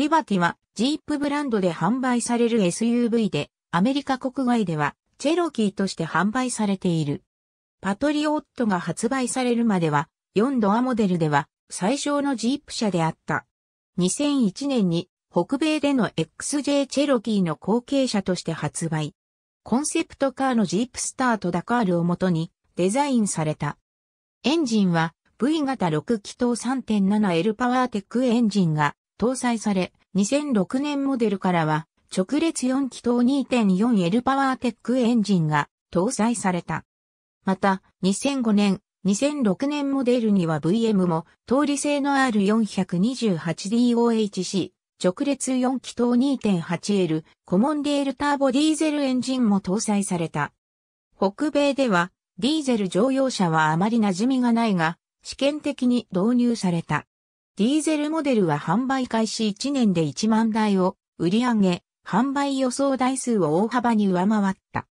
リバティはジープブランドで販売される SUV で、アメリカ国外ではチェロキーとして販売されている。パトリオットが発売されるまでは、4ドアモデルでは最小のジープ車であった。2001年に北米での XJ チェロキーの後継者として発売。コンセプトカーのジープスタートダカールをもとにデザインされた。エンジンは V 型6気筒 3.7L パワーテックエンジンが搭載され、2006年モデルからは、直列4気筒 2.4L パワーテックエンジンが搭載された。また、2005年、2006年モデルには VM も、通り性の R428DOHC、直列4気筒 2.8L、コモンデールターボディーゼルエンジンも搭載された。北米では、ディーゼル乗用車はあまり馴染みがないが、試験的に導入された。ディーゼルモデルは販売開始1年で1万台を売り上げ、販売予想台数を大幅に上回った。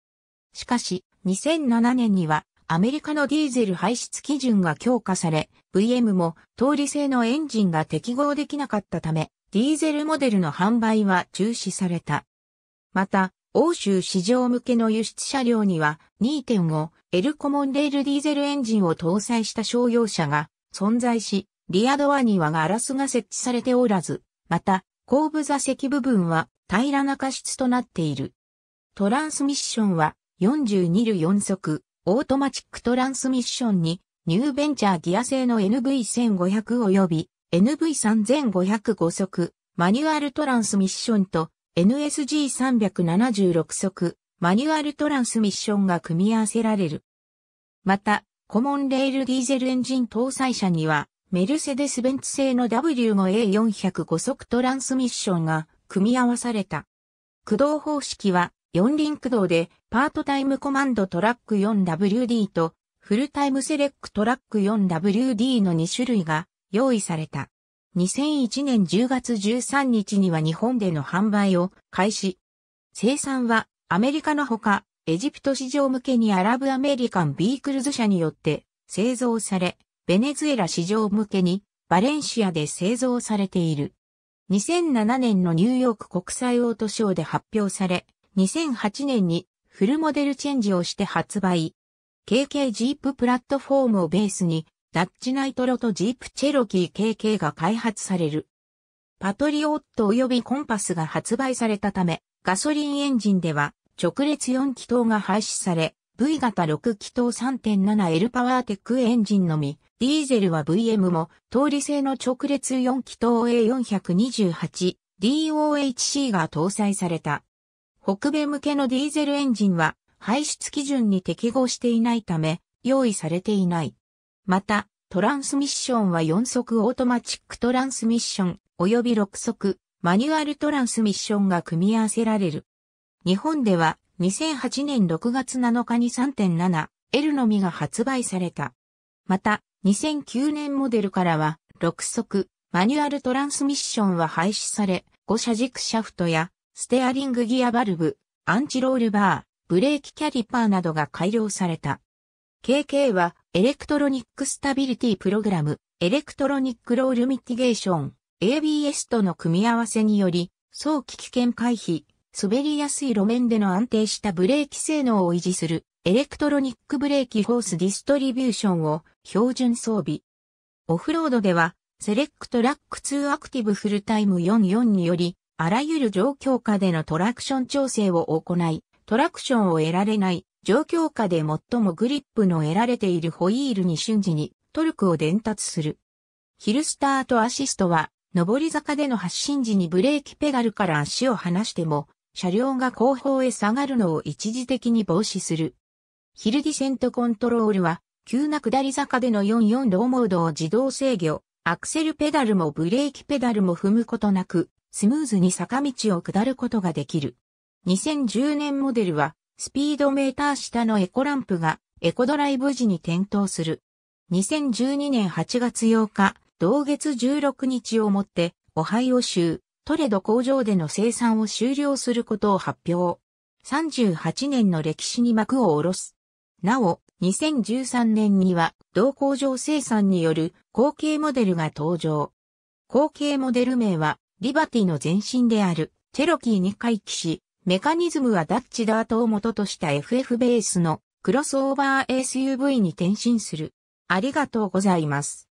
しかし、2007年にはアメリカのディーゼル排出基準が強化され、VM も通り製のエンジンが適合できなかったため、ディーゼルモデルの販売は中止された。また、欧州市場向けの輸出車両には 2.5L コモンレールディーゼルエンジンを搭載した商用車が存在し、リアドアにはガラスが設置されておらず、また、後部座席部分は平らな過失となっている。トランスミッションは42ル4速、オートマチックトランスミッションに、ニューベンチャーギア製の NV1500 及び NV3505 速、マニュアルトランスミッションと NSG376 速、マニュアルトランスミッションが組み合わせられる。また、コモンレールディーゼルエンジン搭載車には、メルセデス・ベンツ製の W5A405 速トランスミッションが組み合わされた。駆動方式は4輪駆動でパートタイムコマンドトラック 4WD とフルタイムセレックトラック 4WD の2種類が用意された。2001年10月13日には日本での販売を開始。生産はアメリカのほかエジプト市場向けにアラブアメリカンビークルズ社によって製造され、ベネズエラ市場向けにバレンシアで製造されている。2007年のニューヨーク国際オートショーで発表され、2008年にフルモデルチェンジをして発売。KK ジーププラットフォームをベースに、ダッチナイトロとジープチェロキー KK が開発される。パトリオット及びコンパスが発売されたため、ガソリンエンジンでは直列4気筒が廃止され、V 型6気筒 3.7L パワーテックエンジンのみディーゼルは VM も、通り性の直列4気筒 A428、DOHC が搭載された。北米向けのディーゼルエンジンは排出基準に適合していないため用意されていない。また、トランスミッションは4速オートマチックトランスミッション及び6速マニュアルトランスミッションが組み合わせられる。日本では2008年6月7日に 3.7L のみが発売された。また、2009年モデルからは、6速、マニュアルトランスミッションは廃止され、5車軸シャフトや、ステアリングギアバルブ、アンチロールバー、ブレーキキャリパーなどが改良された。KK は、エレクトロニックスタビリティプログラム、エレクトロニックロールミティゲーション、ABS との組み合わせにより、早期危険回避、滑りやすい路面での安定したブレーキ性能を維持するエレクトロニックブレーキフォースディストリビューションを標準装備。オフロードでは、セレクトラック2アクティブフルタイム44により、あらゆる状況下でのトラクション調整を行い、トラクションを得られない状況下で最もグリップの得られているホイールに瞬時にトルクを伝達する。ヒルスタートアシストは、上り坂での発進時にブレーキペダルから足を離しても、車両が後方へ下がるのを一時的に防止する。ヒルディセントコントロールは、急な下り坂での44ローモードを自動制御、アクセルペダルもブレーキペダルも踏むことなく、スムーズに坂道を下ることができる。2010年モデルは、スピードメーター下のエコランプが、エコドライブ時に点灯する。2012年8月8日、同月16日をもって、オハイオ州、トレド工場での生産を終了することを発表。38年の歴史に幕を下ろす。なお、2013年には同工場生産による後継モデルが登場。後継モデル名は、リバティの前身である、チェロキーに回帰し、メカニズムはダッチダートを元とした FF ベースのクロスオーバー SUV に転身する。ありがとうございます。